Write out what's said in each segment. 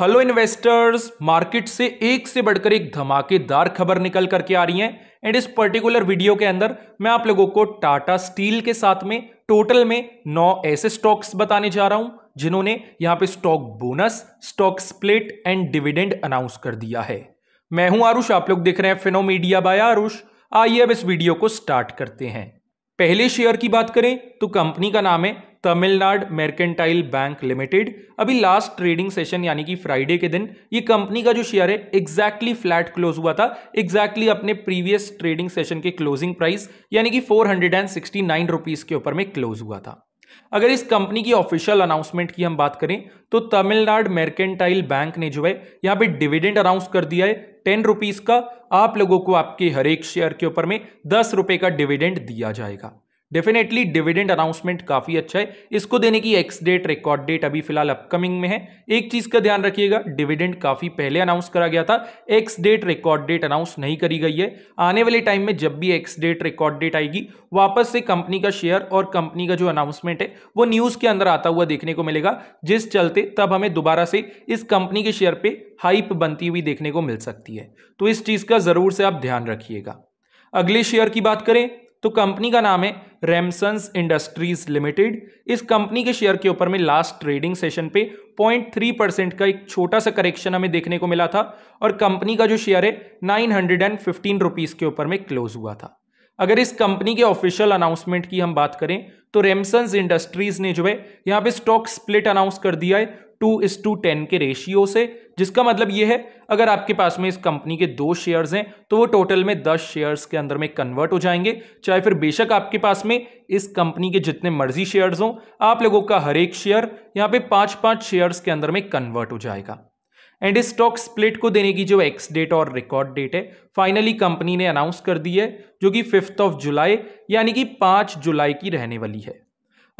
hello investors market से एक से बढ़कर एक धमाकेदार खबर निकल करके आ रही है एंड इस पर्टिकुलर वीडियो के अंदर मैं आप लोगों को टाटा स्टील के साथ में टोटल में नौ ऐसे स्टॉक्स बताने जा रहा हूं जिन्होंने यहां पे stock bonus stock split and dividend announce कर दिया है मैं हूं आरुष आप लोग देख रहे हैं फिनो मीडिया बाय आरुष आइए अब इस वीडियो को स्टार्ट करते हैं पहले शेयर की बात करें तो कंपनी का नाम है तमिलनाडु मेर्केंटाइल बैंक लिमिटेड अभी लास्ट ट्रेडिंग सेशन यानी कि फ्राइडे के दिन ये कंपनी का जो शेयर है एग्जैक्टली फ्लैट क्लोज हुआ था एग्जैक्टली exactly अपने प्रीवियस ट्रेडिंग सेशन के क्लोजिंग प्राइस यानी कि four hundred and sixty nine rupees के ऊपर में क्लोज हुआ था अगर इस कंपनी की ऑफिशियल अनाउंसमेंट की हम बात करें तो तमिलनाडु मेर्केंटाइल बैंक ने जो है यहाँ पे डिविडेंड अनाउंस कर दिया है टेन रुपीज का आप लोगों को आपके हर एक शेयर के ऊपर में दस रुपए का डिविडेंड दिया जाएगा डेफिनेटली डिविडेंड अनाउंसमेंट काफ़ी अच्छा है इसको देने की एक्स डेट रिकॉर्ड डेट अभी फिलहाल अपकमिंग में है एक चीज़ का ध्यान रखिएगा डिविडेंड काफ़ी पहले अनाउंस करा गया था ex date record date announce नहीं करी गई है आने वाले टाइम में जब भी एक्स डेट रिकॉर्ड डेट आएगी वापस से कंपनी का शेयर और कंपनी का जो अनाउंसमेंट है वो न्यूज़ के अंदर आता हुआ देखने को मिलेगा जिस चलते तब हमें दोबारा से इस कंपनी के शेयर पर हाइप बनती हुई देखने को मिल सकती है तो इस चीज़ का ज़रूर से आप ध्यान रखिएगा अगले शेयर की बात करें तो कंपनी का नाम है रेमसन्स इंडस्ट्रीज लिमिटेड इस कंपनी के शेयर के ऊपर में लास्ट ट्रेडिंग सेशन पे 0.3 परसेंट का एक छोटा सा करेक्शन हमें देखने को मिला था और कंपनी का जो शेयर है nine hundred and fifteen rupees के ऊपर में क्लोज हुआ था अगर इस कंपनी के ऑफिशियल अनाउंसमेंट की हम बात करें तो रेमसन्स इंडस्ट्रीज ने जो है यहाँ पे स्टॉक स्प्लिट अनाउंस कर दिया है टू इस टू टेन के रेशियो से जिसका मतलब ये है अगर आपके पास में इस कंपनी के दो शेयर्स हैं तो वो टोटल में दस शेयर्स के अंदर में कन्वर्ट हो जाएंगे चाहे फिर बेशक आपके पास में इस कंपनी के जितने मर्जी शेयर्स हों आप लोगों का हर एक शेयर यहाँ पे पाँच पाँच शेयर्स के अंदर में कन्वर्ट हो जाएगा एंड इस स्टॉक स्प्लिट को देने की जो एक्स डेट और रिकॉर्ड डेट है फाइनली कंपनी ने अनाउंस कर दी है जो कि फिफ्थ ऑफ जुलाई यानी कि पाँच जुलाई की रहने वाली है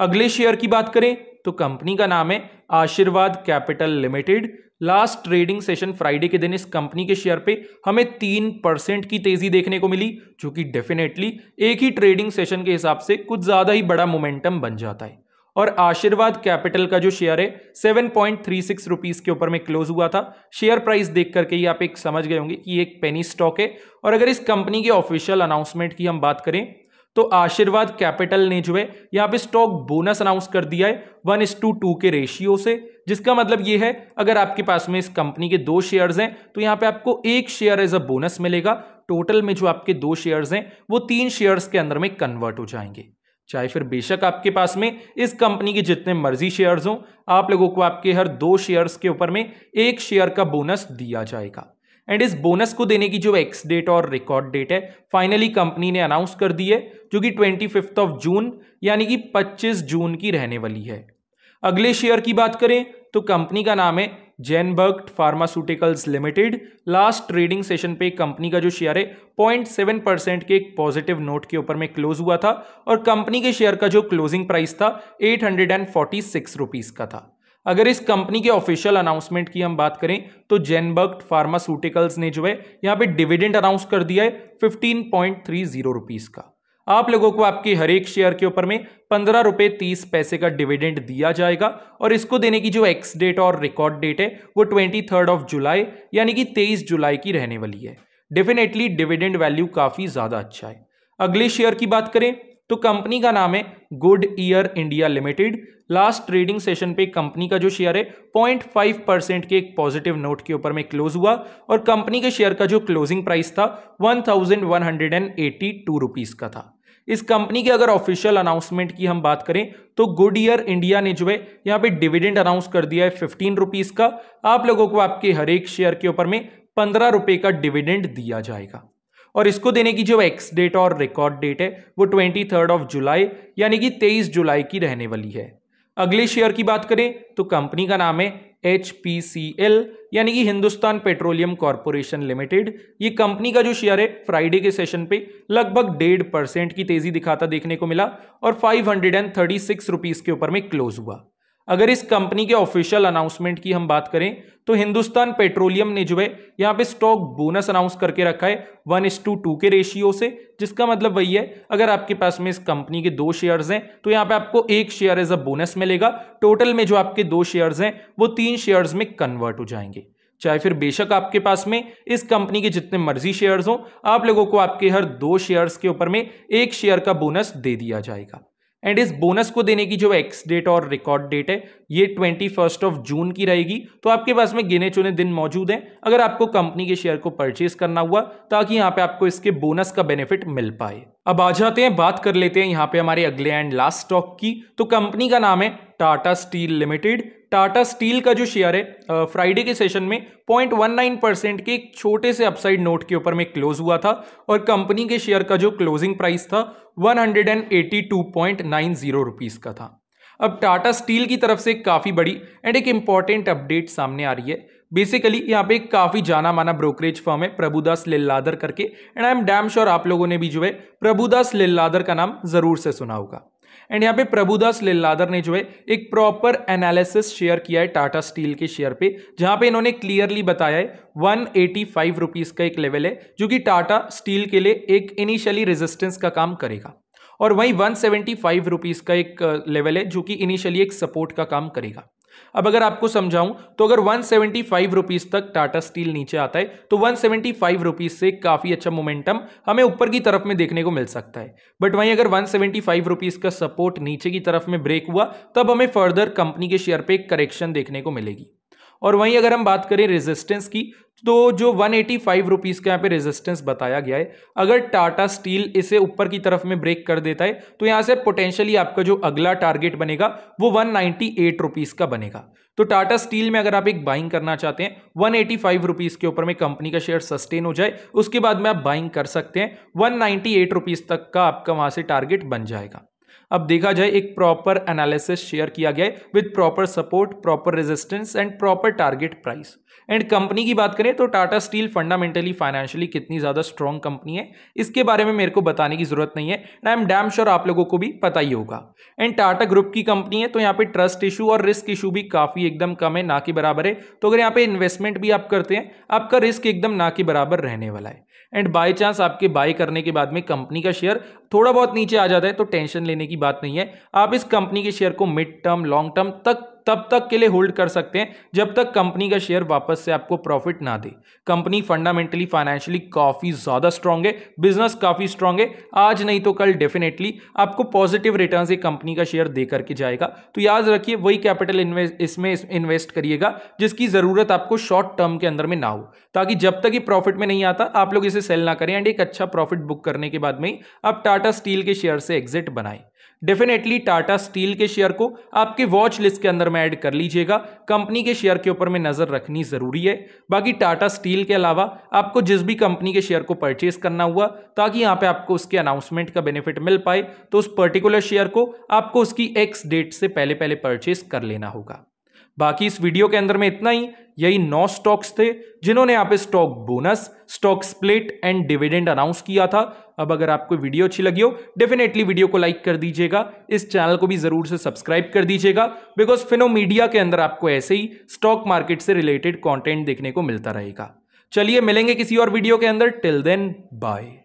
अगले शेयर की बात करें तो कंपनी का नाम है Ashirwad capital limited last trading session Friday के दिन इस कंपनी के शेयर पे हमें तीन परसेंट की तेजी देखने को मिली जो कि डेफिनेटली एक ही ट्रेडिंग सेशन के हिसाब से कुछ ज़्यादा ही बड़ा मोमेंटम बन जाता है और आशीर्वाद कैपिटल का जो शेयर है seven point three six rupees के ऊपर में क्लोज हुआ था शेयर प्राइस देख करके ही आप एक समझ गए होंगे कि एक पेनी स्टॉक है और अगर इस कंपनी के ऑफिशियल अनाउंसमेंट की हम बात करें तो आशीर्वाद कैपिटल ने जो है यहाँ पे स्टॉक बोनस अनाउंस कर दिया है वन इस टू टू के रेशियो से जिसका मतलब ये है अगर आपके पास में इस कंपनी के दो शेयर्स हैं तो यहाँ पे आपको एक शेयर एज अ बोनस मिलेगा टोटल में जो आपके दो शेयर्स हैं वो तीन शेयर्स के अंदर में कन्वर्ट हो जाएंगे चाहे फिर बेशक आपके पास में इस कंपनी के जितने मर्जी शेयर्स हों आप लोगों को आपके हर दो शेयर्स के ऊपर में एक शेयर का बोनस दिया जाएगा एंड इस बोनस को देने की जो एक्स डेट और रिकॉर्ड डेट है फाइनली कंपनी ने अनाउंस कर दी है जो कि ट्वेंटी फिफ्थ ऑफ जून यानी कि पच्चीस जून की रहने वाली है अगले शेयर की बात करें तो कंपनी का नाम है Jenburkt pharmaceuticals limited last trading session पे कंपनी का जो शेयर है पॉइंट सेवन परसेंट के एक पॉजिटिव नोट के ऊपर में क्लोज हुआ था और कंपनी के शेयर का जो क्लोजिंग प्राइस था eight hundred and forty six rupees का था अगर इस कंपनी के ऑफिशियल अनाउंसमेंट की हम बात करें तो जेनबर्ग फार्मास्यूटिकल्स ने जो है यहाँ पे डिविडेंड अनाउंस कर दिया है fifteen point three zero rupees का आप लोगों को आपके हर एक शेयर के ऊपर में पंद्रह रुपये तीस पैसे का डिविडेंड दिया जाएगा और इसको देने की जो एक्स डेट और रिकॉर्ड डेट है वो ट्वेंटी थर्ड ऑफ जुलाई यानी कि तेईस जुलाई की रहने वाली है डेफिनेटली डिविडेंड वैल्यू काफ़ी ज़्यादा अच्छा है अगले शेयर की बात करें तो कंपनी का नाम है Goodyear India limited last trading session पे कंपनी का जो शेयर है पॉइंट फाइव परसेंट के एक पॉजिटिव नोट के ऊपर में क्लोज हुआ और कंपनी के शेयर का जो क्लोजिंग प्राइस था one thousand one hundred and eighty two rupees का था इस कंपनी के अगर ऑफिशियल अनाउंसमेंट की हम बात करें तो गुड ईयर इंडिया ने जो है यहाँ पे डिविडेंड अनाउंस कर दिया है फिफ्टीन रुपीज का आप लोगों को आपके हर एक शेयर के ऊपर में पंद्रह रुपए का डिविडेंड दिया जाएगा और इसको देने की जो एक्स डेट और रिकॉर्ड डेट है वो ट्वेंटी थर्ड ऑफ जुलाई यानी कि तेईस जुलाई की रहने वाली है अगले शेयर की बात करें तो कंपनी का नाम है एच पी सी एल यानी कि हिंदुस्तान पेट्रोलियम कॉरपोरेशन लिमिटेड ये कंपनी का जो शेयर है फ्राइडे के सेशन पे लगभग डेढ़ परसेंट की तेजी दिखाता देखने को मिला और five hundred and thirty six rupees के ऊपर में क्लोज हुआ अगर इस कंपनी के ऑफिशियल अनाउंसमेंट की हम बात करें तो हिंदुस्तान पेट्रोलियम ने जो है यहाँ पे स्टॉक बोनस अनाउंस करके रखा है वन इस टू टू के रेशियो से जिसका मतलब वही है अगर आपके पास में इस कंपनी के दो शेयर्स हैं तो यहाँ पे आपको एक शेयर एज अ बोनस मिलेगा टोटल में जो आपके दो शेयर्स हैं वो तीन शेयर्स में कन्वर्ट हो जाएंगे चाहे फिर बेशक आपके पास में इस कंपनी के जितने मर्जी शेयर्स हों आप लोगों को आपके हर दो शेयर्स के ऊपर में एक शेयर का बोनस दे दिया जाएगा एंड इस बोनस को देने की जो एक्स डेट और रिकॉर्ड डेट है ये ट्वेंटी फर्स्ट ऑफ जून की रहेगी तो आपके पास में गिने चुने दिन मौजूद हैं अगर आपको कंपनी के शेयर को परचेज करना हुआ ताकि यहाँ पे आपको इसके बोनस का बेनिफिट मिल पाए अब आ जाते हैं बात कर लेते हैं यहाँ पे हमारे अगले एंड लास्ट स्टॉक की तो कंपनी का नाम है Tata steel limited Tata steel का जो शेयर है फ्राइडे के सेशन में 0.19 परसेंट के एक छोटे से अपसाइड नोट के ऊपर में क्लोज हुआ था और कंपनी के शेयर का जो क्लोजिंग प्राइस था 182.90 रुपीस का था अब टाटा स्टील की तरफ से काफ़ी बड़ी एंड एक इम्पॉर्टेंट अपडेट सामने आ रही है बेसिकली यहाँ पे काफ़ी जाना माना ब्रोकरेज फर्म है प्रभुदास लिल्लादर करके and I am damn sure आप लोगों ने भी जो है प्रभुदास लिल्लादर का नाम ज़रूर से सुना होगा एंड यहाँ पे प्रभुदास लिल्लादर ने जो है एक प्रॉपर एनालिसिस शेयर किया है टाटा स्टील के शेयर पे जहाँ पे इन्होंने क्लियरली बताया है वन एटी फाइव रुपीज़ का एक लेवल है जो कि टाटा स्टील के लिए एक इनिशियली रेजिस्टेंस का काम करेगा और वहीं वन सेवेंटी फाइव रुपीज़ का एक लेवल uh, है जो कि इनिशियली एक सपोर्ट का काम करेगा अब अगर आपको समझाऊं तो अगर वन सेवेंटी फाइव रुपीज तक टाटा स्टील नीचे आता है तो वन सेवेंटी फाइव रुपीज से काफी अच्छा मोमेंटम हमें ऊपर की तरफ में देखने को मिल सकता है बट वहीं अगर वन सेवेंटी फाइव रुपीज का सपोर्ट नीचे की तरफ में ब्रेक हुआ तब हमें फर्दर कंपनी के शेयर पे करेक्शन देखने को मिलेगी और वहीं अगर हम बात करें रेजिस्टेंस की तो जो वन एटी फाइव रुपीज़ का यहाँ पे रेजिस्टेंस बताया गया है अगर टाटा स्टील इसे ऊपर की तरफ में ब्रेक कर देता है तो यहाँ से पोटेंशियली आपका जो अगला टारगेट बनेगा वो वन नाइन्टी एट रुपीज़ का बनेगा तो टाटा स्टील में अगर आप एक बाइंग करना चाहते हैं वन एटी फाइव रुपीज़ के ऊपर में कंपनी का शेयर सस्टेन हो जाए उसके बाद में आप बाइंग कर सकते हैं वन नाइन्टी एट रुपीज़ तक का आपका वहाँ से टारगेट बन जाएगा अब देखा जाए एक प्रॉपर एनालिसिस शेयर किया गया है with proper support proper resistance and proper target price and company की बात करें तो टाटा स्टील फंडामेंटली फाइनेंशियली कितनी ज़्यादा स्ट्रॉन्ग कंपनी है इसके बारे में मेरे को बताने की जरूरत नहीं है and I am damn sure आप लोगों को भी पता ही होगा एंड टाटा ग्रुप की कंपनी है तो यहाँ पे ट्रस्ट इशू और रिस्क इशू भी काफ़ी एकदम कम है ना के बराबर है तो अगर यहाँ पे इन्वेस्टमेंट भी आप करते हैं आपका रिस्क एकदम ना के बराबर रहने वाला है एंड बाई चांस आपके बाय करने के बाद में कंपनी का शेयर थोड़ा बहुत नीचे आ जाता है तो टेंशन लेने की बात नहीं है आप इस कंपनी के शेयर को मिड टर्म लॉन्ग टर्म तक तब तक के लिए होल्ड कर सकते हैं जब तक कंपनी का शेयर वापस से आपको प्रॉफिट ना दे कंपनी फंडामेंटली फाइनेंशियली काफ़ी ज़्यादा स्ट्रांग है बिजनेस काफ़ी स्ट्रांग है आज नहीं तो कल डेफिनेटली आपको पॉजिटिव रिटर्न ये कंपनी का शेयर दे करके जाएगा तो याद रखिए वही कैपिटल इन्वेस्ट इसमें इन्वेस्ट करिएगा जिसकी ज़रूरत आपको शॉर्ट टर्म के अंदर में ना हो ताकि जब तक ये प्रॉफिट में नहीं आता आप लोग इसे सेल ना करें एंड एक अच्छा प्रॉफिट बुक करने के बाद में ही आप टाटा स्टील के शेयर से एग्जिट बनाएं डेफिनेटली टाटा स्टील के शेयर को आपके वॉच लिस्ट के अंदर में ऐड कर लीजिएगा कंपनी के शेयर के ऊपर में नज़र रखनी ज़रूरी है बाकी टाटा स्टील के अलावा आपको जिस भी कंपनी के शेयर को परचेज करना हुआ ताकि यहाँ पे आपको उसके अनाउंसमेंट का बेनिफिट मिल पाए तो उस पर्टिकुलर शेयर को आपको उसकी एक्स डेट से पहले पहले परचेज कर लेना होगा बाकी इस वीडियो के अंदर में इतना ही यही नौ स्टॉक्स थे जिन्होंने यहाँ पे stock bonus stock split and dividend announce किया था अब अगर आपको वीडियो अच्छी लगी हो डेफिनेटली वीडियो को लाइक कर दीजिएगा इस चैनल को भी जरूर से सब्सक्राइब कर दीजिएगा बिकॉज फिनो मीडिया के अंदर आपको ऐसे ही स्टॉक मार्केट से रिलेटेड कॉन्टेंट देखने को मिलता रहेगा चलिए मिलेंगे किसी और वीडियो के अंदर टिल देन बाय